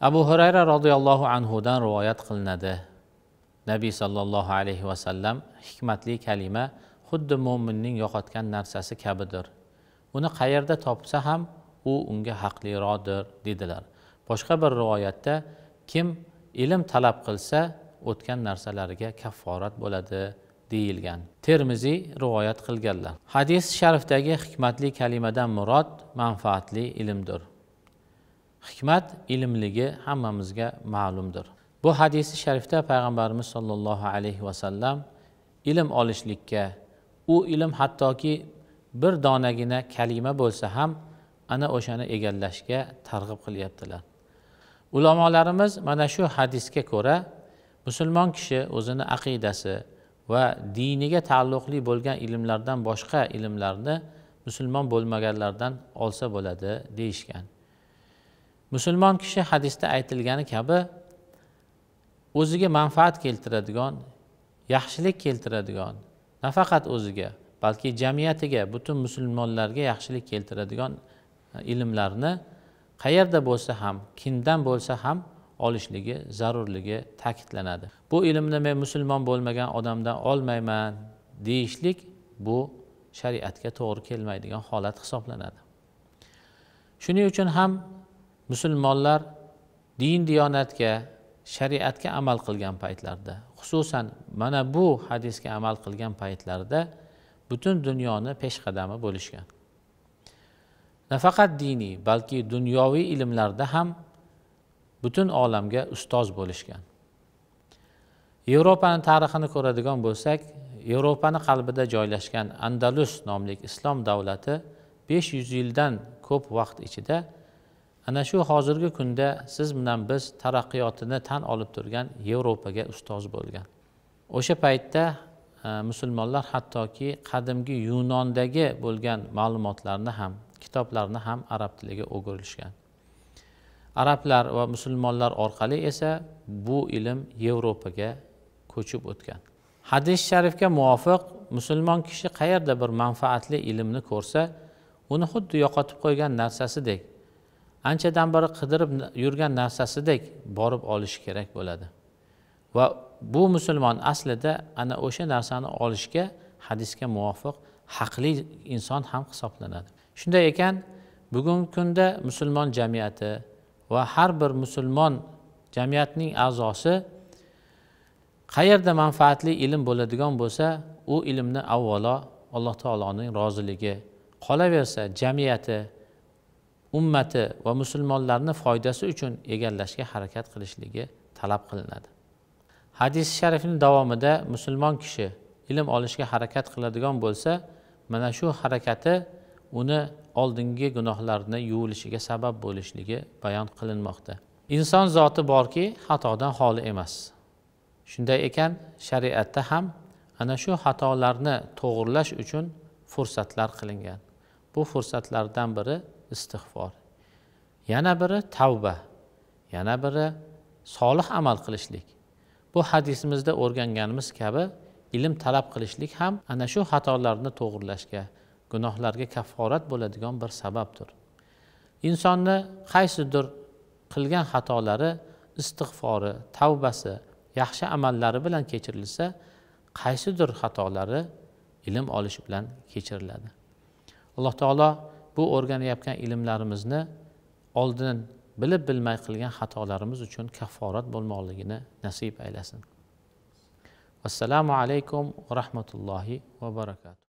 abu hurayra roziyallohu anhudan rivoyat qilinadi nabiy sollallohu alayhi vasallam hikmatli kalima xuddi mo'minning yo'qotgan narsasi kabidir uni qayerda topsa ham u unga haqliroqdir dedilar boshqa bir rivoyatda kim ilm talab qilsa o'tgan narsalariga kafforat bo'ladi deyilgan termiziy rivoyat qilganlar hadis sharifdagi hikmatli kalimadan murod manfaatli ilmdir hikmat ilmligi hammamizga ma'lumdir bu hadisi sharifda payg'ambarimiz sollallohu alayhi vasallam ilm olishlikka u ilm hattoki bir donagina kalima bo'lsa ham ana o'shani egallashga targ'ib qilyaptilar ulamolarimiz mana shu hadisga ko'ra musulmon kishi o'zini aqidasi va diniga taalluqli bo'lgan ilmlardan boshqa ilmlarni musulmon bo'lmaganlardan olsa bo'ladi deyishgan musulmon kishi hadisda aytilgani kabi o'ziga manfaat keltiradigan yaxshilik keltiradigan nafaqat o'ziga balki jamiyatiga butun musulmonlarga yaxshilik keltiradigan e, ilmlarni qayerda bo'lsa ham kimdan bo'lsa ham olishligi zarurligi ta'kidlanadi bu ilmni men musulmon bo'lmagan odamdan olmayman deyishlik bu shariatga to'g'ri kelmaydigan holat hisoblanadi shuning uchun ham musulmonlar din diyonatga shariatga amal qilgan paytlarida xususan mana bu hadisga amal qilgan paytlarida butun dunyoni peshqadami bo'lishgan nafaqat diniy balki dunyoviy ilmlarda ham butun olamga ustoz bo'lishgan yevropani tarixini ko'radigan bo'lsak yevropani qalbida joylashgan andalus nomli islom davlati besh yuz yildan ko'p vaqt ichida ana shu hozirgi kunda siz bilan biz taraqqiyotini tan olib turgan yevropaga ustoz bo'lgan o'sha paytda e, musulmonlar hattoki qadimgi yunondagi bo'lgan ma'lumotlarni ham kitoblarni ham arab tiliga o'girilishgan arablar va musulmonlar orqali esa bu ilm yevropaga ko'chib o'tgan hadis sharifga muvofiq musulmon kishi qayerda bir manfaatli ilmni ko'rsa uni xuddi yo'qotib qo'ygan narsasidek anchadan beri qidirib yurgan narsasidek borib olishi kerak bo'ladi va bu musulmon aslida ana o'sha narsani olishga hadisga muvofiq haqli inson ham hisoblanadi shunday ekan bugungi kunda musulmon jamiyati va har bir musulmon jamiyatning a'zosi qayerda manfaatli ilm bo'ladigan bo'lsa u ilmni avvalo alloh taoloning roziligi qolaversa jamiyati ummati va musulmonlarni foydasi uchun egallashga harakat qilishligi talab qilinadi hadis sharifni davomida musulmon kishi ilm olishga harakat qiladigan bo'lsa mana shu harakati uni oldingi gunohlarni yuvilishiga sabab bo'lishligi bayon qilinmoqda inson zoti borki xatodan xoli emas shunday ekan shariatda ham ana shu xatolarni to'g'irlash uchun fursatlar qilingan bu fursatlardan biri istig'for yana biri tavba yana biri solih amal qilishlik bu hadisimizda o'rganganimiz kabi ilm talab qilishlik ham ana shu xatolarni to'g'irlashga gunohlarga kafforat bo'ladigan bir sababdir insonni qaysidir qilgan xatolari istig'fori tavbasi yaxshi amallari bilan kechirilsa qaysidir xatolari ilm olish bilan kechiriladi alloh taolo bu o'rganayotgan ilmlarimizni oldin bilib bilmay qilgan xatolarimiz uchun kafforat bo'lmoqligini nasib aylasin assalomu alaykum va rahmatullohi va barakatuh